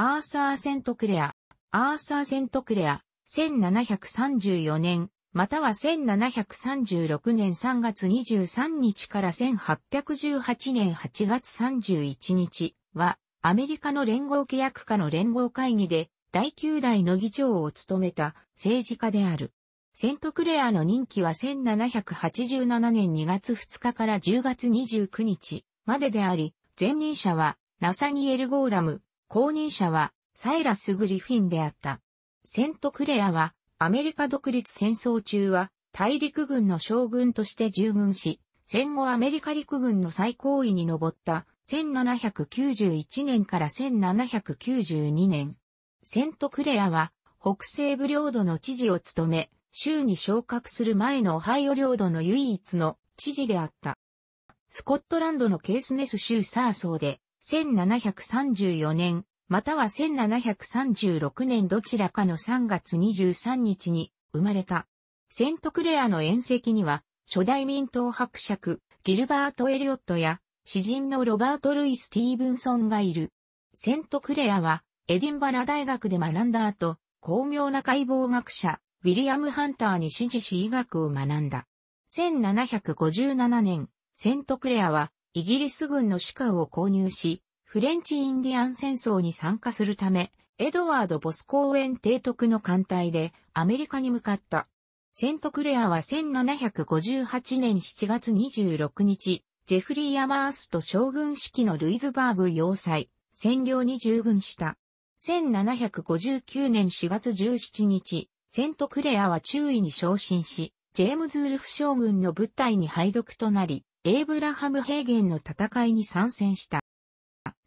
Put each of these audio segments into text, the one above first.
アーサー・セントクレア、アーサー・セントクレア、1734年、または1736年3月23日から1818年8月31日は、アメリカの連合契約下の連合会議で、第9代の議長を務めた政治家である。セントクレアの任期は1787年2月2日から10月29日までであり、前任者はナサニエル・ゴーラム、後任者はサイラス・グリフィンであった。セントクレアはアメリカ独立戦争中は大陸軍の将軍として従軍し、戦後アメリカ陸軍の最高位に上った1791年から1792年。セントクレアは北西部領土の知事を務め、州に昇格する前のオハイオ領土の唯一の知事であった。スコットランドのケースネス州サーソーで1734年、または1736年どちらかの3月23日に生まれた。セントクレアの宴席には、初代民党伯爵、ギルバート・エリオットや、詩人のロバート・ルイ・スティーブンソンがいる。セントクレアは、エディンバラ大学で学んだ後、巧妙な解剖学者、ウィリアム・ハンターに指示し医学を学んだ。1757年、セントクレアは、イギリス軍の士官を購入し、フレンチインディアン戦争に参加するため、エドワード・ボス公園提督の艦隊でアメリカに向かった。セントクレアは1758年7月26日、ジェフリー・アマースと将軍式のルイズバーグ要塞、占領に従軍した。1759年4月17日、セントクレアは中尉に昇進し、ジェームズ・ウルフ将軍の部隊に配属となり、エイブラハム平原の戦いに参戦した。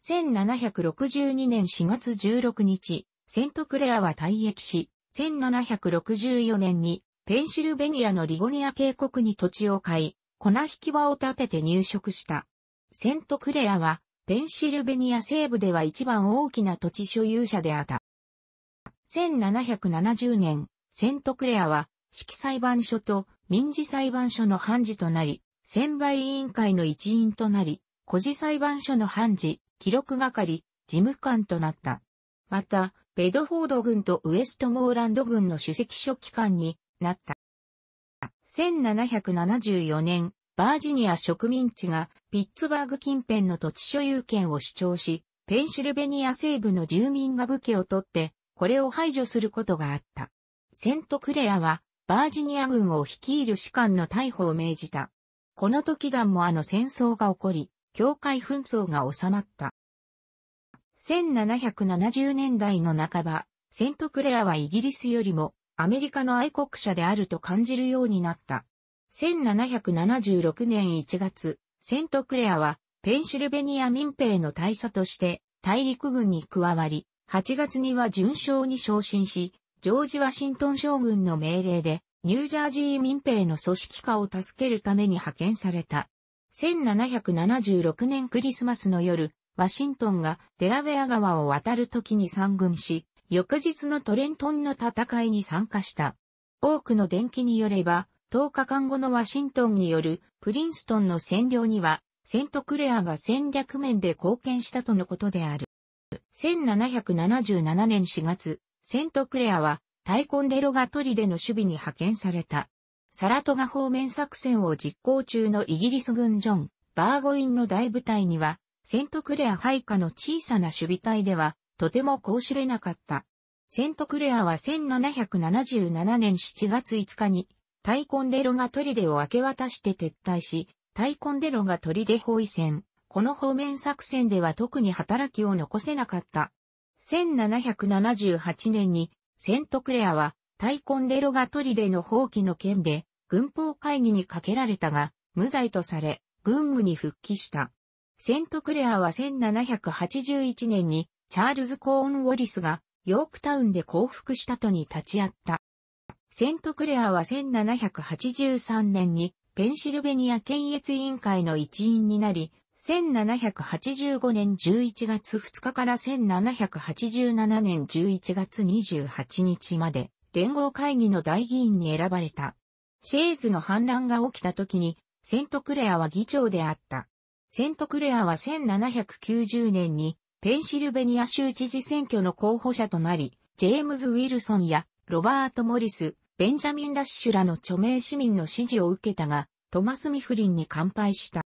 1762年4月16日、セントクレアは退役し、1764年にペンシルベニアのリゴニア渓谷に土地を買い、粉引き場を建てて入植した。セントクレアは、ペンシルベニア西部では一番大きな土地所有者であった。1770年、セントクレアは、式裁判所と民事裁判所の判事となり、専売委員会の一員となり、古事裁判所の判事、記録係、事務官となった。また、ベドフォード軍とウエストモーランド軍の主席書記官になった。1774年、バージニア植民地がピッツバーグ近辺の土地所有権を主張し、ペンシルベニア西部の住民が武家を取って、これを排除することがあった。セントクレアは、バージニア軍を率いる士官の逮捕を命じた。この時段もあの戦争が起こり、境界紛争が収まった。1770年代の半ば、セントクレアはイギリスよりもアメリカの愛国者であると感じるようになった。1776年1月、セントクレアはペンシルベニア民兵の大佐として大陸軍に加わり、8月には順将に昇進し、ジョージ・ワシントン将軍の命令でニュージャージー民兵の組織化を助けるために派遣された。1776年クリスマスの夜、ワシントンがデラウェア川を渡る時に参軍し、翌日のトレントンの戦いに参加した。多くの伝記によれば、10日間後のワシントンによるプリンストンの占領には、セントクレアが戦略面で貢献したとのことである。1777年4月、セントクレアはタイコンデロがトリでの守備に派遣された。サラトガ方面作戦を実行中のイギリス軍ジョン、バーゴインの大部隊には、セントクレア配下の小さな守備隊では、とてもこう知れなかった。セントクレアは1777年7月5日に、タイコンデロがトリデを明け渡して撤退し、タイコンデロがトリデ包囲戦。この方面作戦では特に働きを残せなかった。1778年にセントクレアは、タイコンデロガトリデの放棄の件で、軍法会議にかけられたが、無罪とされ、軍務に復帰した。セントクレアは1781年に、チャールズ・コーン・ウォリスが、ヨークタウンで降伏したとに立ち会った。セントクレアは1783年に、ペンシルベニア検閲委員会の一員になり、1785年11月2日から1787年11月28日まで連合会議の大議員に選ばれた。シェーズの反乱が起きた時にセントクレアは議長であった。セントクレアは1790年にペンシルベニア州知事選挙の候補者となり、ジェームズ・ウィルソンやロバート・モリス、ベンジャミン・ラッシュらの著名市民の支持を受けたが、トマス・ミフリンに乾杯した。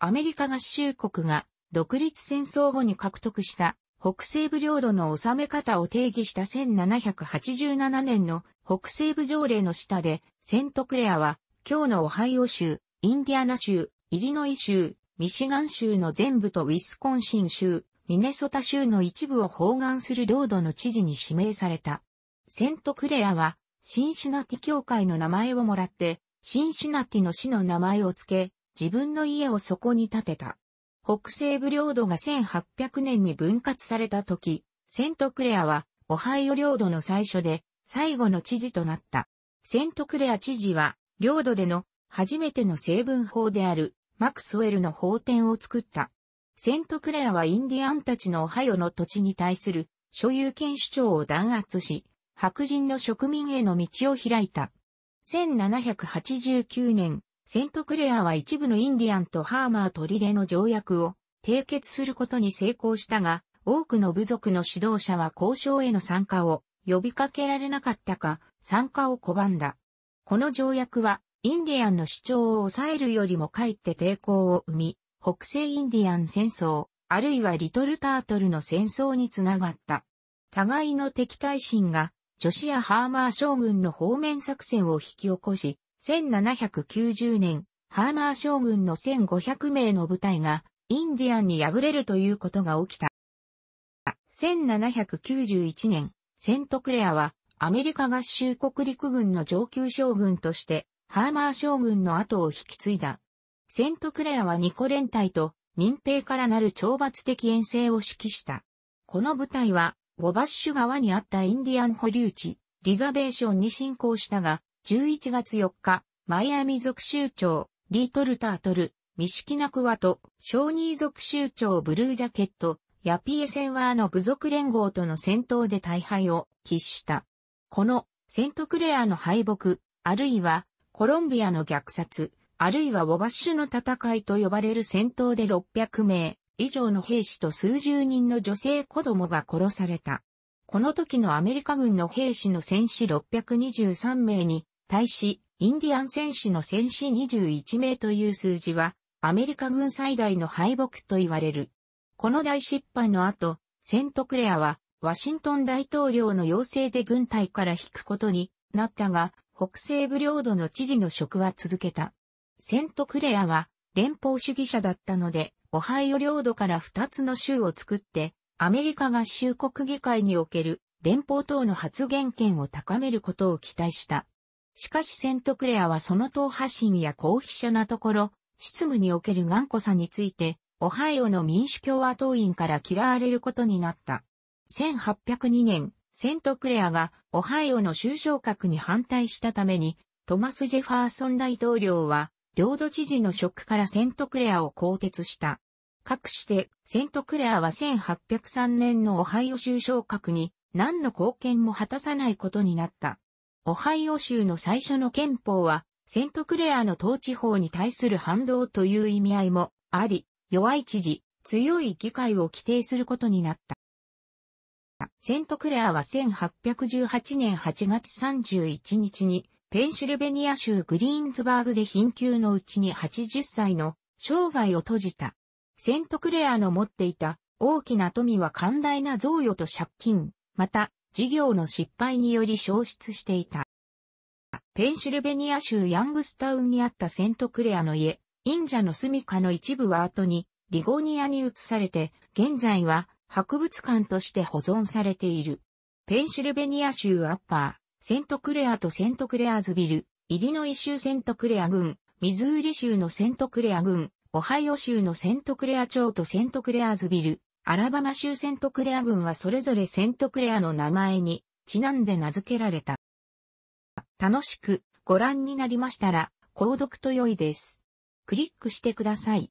アメリカ合衆国が独立戦争後に獲得した北西部領土の収め方を定義した1787年の北西部条例の下で、セントクレアは、今日のオハイオ州、インディアナ州、イリノイ州、ミシガン州の全部とウィスコンシン州、ミネソタ州の一部を包含する領土の知事に指名された。セントクレアは、シンシナティ教会の名前をもらって、シンシナティの市の名前を付け、自分の家をそこに建てた。北西部領土が1800年に分割された時、セントクレアはオハイオ領土の最初で最後の知事となった。セントクレア知事は領土での初めての成分法であるマクスウェルの法典を作った。セントクレアはインディアンたちのオハイオの土地に対する所有権主張を弾圧し、白人の植民への道を開いた。1789年、セントクレアは一部のインディアンとハーマー砦の条約を締結することに成功したが、多くの部族の指導者は交渉への参加を呼びかけられなかったか、参加を拒んだ。この条約は、インディアンの主張を抑えるよりもかえって抵抗を生み、北西インディアン戦争、あるいはリトルタートルの戦争につながった。互いの敵対心が、女子やハーマー将軍の方面作戦を引き起こし、1790年、ハーマー将軍の1500名の部隊がインディアンに敗れるということが起きた。1791年、セントクレアはアメリカ合衆国陸軍の上級将軍としてハーマー将軍の後を引き継いだ。セントクレアはニコ連隊と民兵からなる懲罰的遠征を指揮した。この部隊は、ウォバッシュ川にあったインディアン保留地、リザベーションに進行したが、11月4日、マイアミ族州長、リートルタートル、ミシキナクワと、小ニー族州長ブルージャケット、ヤピエセンワーの部族連合との戦闘で大敗を喫した。この、セントクレアの敗北、あるいは、コロンビアの虐殺、あるいはウォバッシュの戦いと呼ばれる戦闘で600名以上の兵士と数十人の女性子供が殺された。この時のアメリカ軍の兵士の戦士623名に対し、インディアン戦士の戦士21名という数字は、アメリカ軍最大の敗北と言われる。この大失敗の後、セントクレアは、ワシントン大統領の要請で軍隊から引くことになったが、北西部領土の知事の職は続けた。セントクレアは、連邦主義者だったので、オハイオ領土から2つの州を作って、アメリカ合衆国議会における連邦等の発言権を高めることを期待した。しかしセントクレアはその党派心や高飛車なところ、執務における頑固さについて、オハイオの民主共和党員から嫌われることになった。1802年、セントクレアがオハイオの州昇格に反対したために、トマス・ジェファーソン大統領は、領土知事の職からセントクレアを更迭した。かくして、セントクレアは1803年のオハイオ州昇格に何の貢献も果たさないことになった。オハイオ州の最初の憲法は、セントクレアの統治法に対する反動という意味合いもあり、弱い知事、強い議会を規定することになった。セントクレアは1818年8月31日に、ペンシルベニア州グリーンズバーグで貧窮のうちに80歳の生涯を閉じた。セントクレアの持っていた大きな富は寛大な贈与と借金、また事業の失敗により消失していた。ペンシルベニア州ヤングスタウンにあったセントクレアの家、忍者の住処の一部は後にリゴニアに移されて、現在は博物館として保存されている。ペンシルベニア州アッパー、セントクレアとセントクレアズビル、イリノイ州セントクレア郡、ミズーリ州のセントクレア郡、オハイオ州のセントクレア町とセントクレアズビル、アラバマ州セントクレア軍はそれぞれセントクレアの名前にちなんで名付けられた。楽しくご覧になりましたら、購読と良いです。クリックしてください。